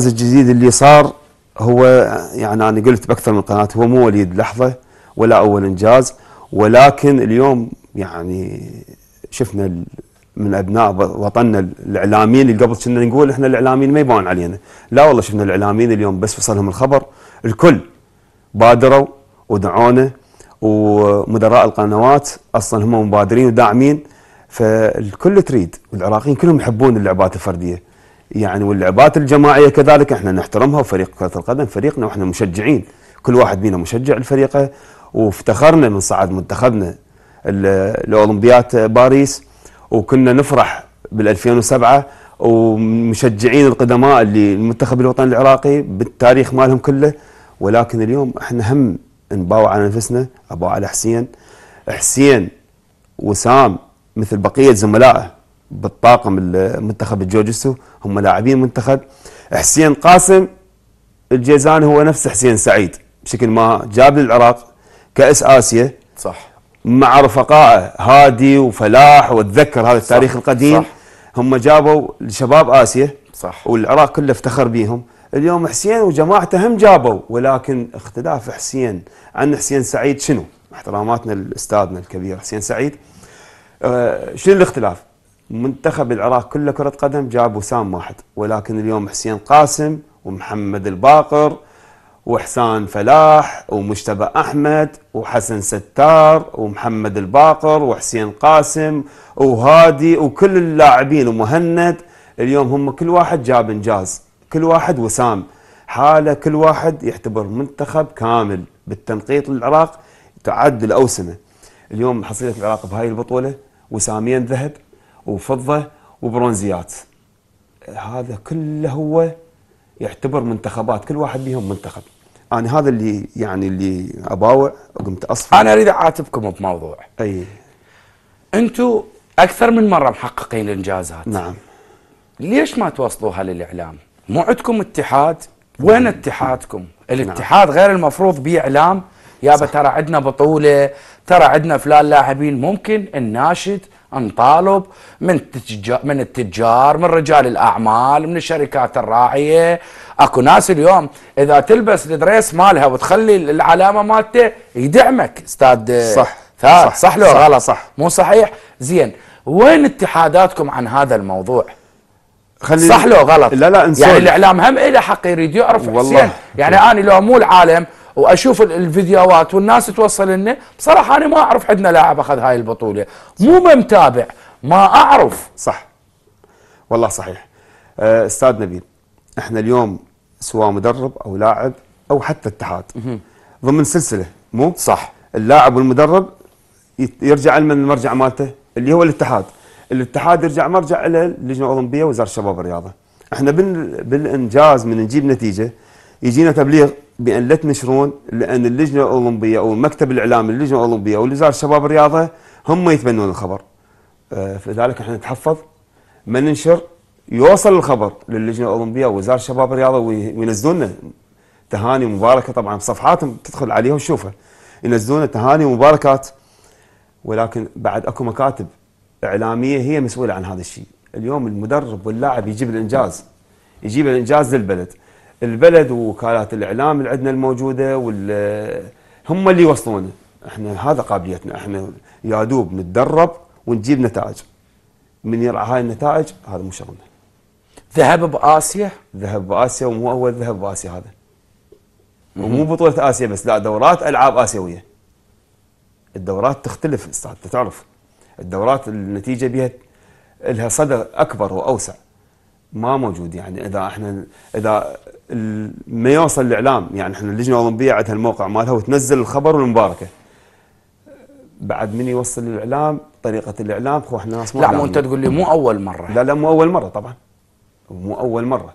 الجديد اللي صار هو يعني انا قلت باكثر من قناه هو مو وليد لحظه ولا اول انجاز ولكن اليوم يعني شفنا من ابناء وطننا الاعلاميين اللي قبل كنا نقول احنا الاعلاميين ما يبون علينا، لا والله شفنا الاعلاميين اليوم بس وصلهم الخبر الكل بادروا ودعونا ومدراء القنوات اصلا هم مبادرين وداعمين فالكل تريد والعراقيين كلهم يحبون اللعبات الفرديه. يعني واللعبات الجماعيه كذلك احنا نحترمها وفريق كره القدم فريقنا واحنا مشجعين كل واحد منا مشجع لفريقه وافتخرنا من صعد منتخبنا لاولمبياد باريس وكنا نفرح بال 2007 ومشجعين القدماء اللي المنتخب الوطني العراقي بالتاريخ مالهم كله ولكن اليوم احنا هم نباوع على نفسنا اباوع على حسين حسين وسام مثل بقيه زملائه بالطاقم المنتخب الجوجسو هم لاعبين منتخب حسين قاسم الجيزان هو نفس حسين سعيد بشكل ما جاب للعراق كاس اسيا صح مع رفقائه هادي وفلاح واتذكر هذا التاريخ صح القديم صح هم جابوا لشباب اسيا صح والعراق كله افتخر بيهم اليوم حسين وجماعته هم جابوا ولكن اختلاف حسين عن حسين سعيد شنو؟ احتراماتنا لاستاذنا الكبير حسين سعيد آه شنو الاختلاف؟ منتخب العراق كله كرة قدم جاب وسام واحد ولكن اليوم حسين قاسم ومحمد الباقر وحسان فلاح ومجتبى أحمد وحسن ستار ومحمد الباقر وحسين قاسم وهادي وكل اللاعبين ومهند اليوم هم كل واحد جاب إنجاز كل واحد وسام حالة كل واحد يعتبر منتخب كامل بالتنقيط للعراق تعد الأوسمة اليوم حصيلة العراق بهاي البطولة وسامين ذهب وفضة وبرونزيات هذا كله هو يعتبر منتخبات كل واحد بيهم منتخب انا هذا اللي يعني اللي اباوع قمت اصفر انا اريد اعاتبكم بموضوع اي انتم اكثر من مره محققين انجازات نعم ليش ما توصلوها للاعلام؟ مو عندكم اتحاد؟ وين نعم. اتحادكم؟ الاتحاد نعم. غير المفروض بيه اعلام يابا ترى عندنا بطوله ترى عندنا فلان لاعبين ممكن الناشد نطالب من التجار من التجار من رجال الاعمال من الشركات الراعيه اكو ناس اليوم اذا تلبس الدريس مالها وتخلي العلامه مالته يدعمك استاذ صح صح, صح لو صح غلط صح مو صحيح زين وين اتحاداتكم عن هذا الموضوع خلي صح لو غلط لا لا انسان يعني الاعلام هم له حق يريد يعرف والله حسين يعني انا لو مو العالم واشوف الفيديوهات والناس توصل لنا بصراحه انا ما اعرف عندنا لاعب اخذ هاي البطوله مو ما متابع ما اعرف صح والله صحيح آه، استاذ نبيل احنا اليوم سواء مدرب او لاعب او حتى اتحاد ضمن سلسله مو صح اللاعب والمدرب يرجع من المرجع مالته اللي هو الاتحاد الاتحاد يرجع مرجع الى اللجنه الاولمبيه وزاره الشباب والرياضه احنا بالانجاز من نجيب نتيجه يجينا تبليغ بان لا تنشرون لان اللجنه الاولمبيه او مكتب الاعلام اللجنه الاولمبيه او وزاره الشباب والرياضه هم يتبنون الخبر آه، فلذلك احنا نتحفظ ما ننشر يوصل الخبر للجنه الاولمبيه ووزاره الشباب والرياضه وينزلون لنا تهاني مباركه طبعا صفحاتهم تدخل عليها وتشوفها ينزلون تهاني ومباركات ولكن بعد اكو مكاتب اعلاميه هي مسؤوله عن هذا الشيء اليوم المدرب واللاعب يجيب الانجاز يجيب الانجاز للبلد البلد ووكالات الاعلام اللي عندنا الموجوده وال هم اللي يوصلونا احنا هذا قابليتنا احنا يا دوب نتدرب ونجيب نتائج من يرعى هاي النتائج هذا مو شغلنا ذهب باسيا ذهب باسيا ومو اول ذهب باسيا هذا ومو بطوله اسيا بس لا دورات العاب اسيويه الدورات تختلف استاذ تعرف الدورات النتيجه بها لها صدى اكبر واوسع ما موجود يعني اذا احنا اذا ما يوصل الاعلام يعني احنا اللجنه الاولمبيه عندها الموقع مالها وتنزل الخبر والمباركه بعد من يوصل الاعلام طريقه الاعلام خو احنا ناس لا مو انت تقول لي مو اول مره لا لا مو اول مره طبعا مو اول مره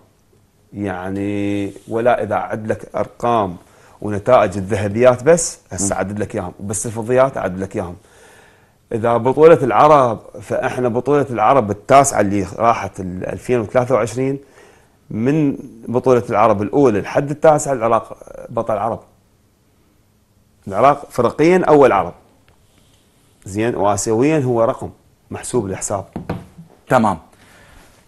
يعني ولا اذا عد لك ارقام ونتائج الذهبيات بس هسه عدد لك اياهم بس الفضيات عد لك اياهم اذا بطوله العرب فاحنا بطوله العرب التاسعه اللي راحت 2023 من بطولة العرب الأولى لحد التاسع العراق بطل عرب العراق فرقيا أول عرب زين وآسيويا هو رقم محسوب الحساب تمام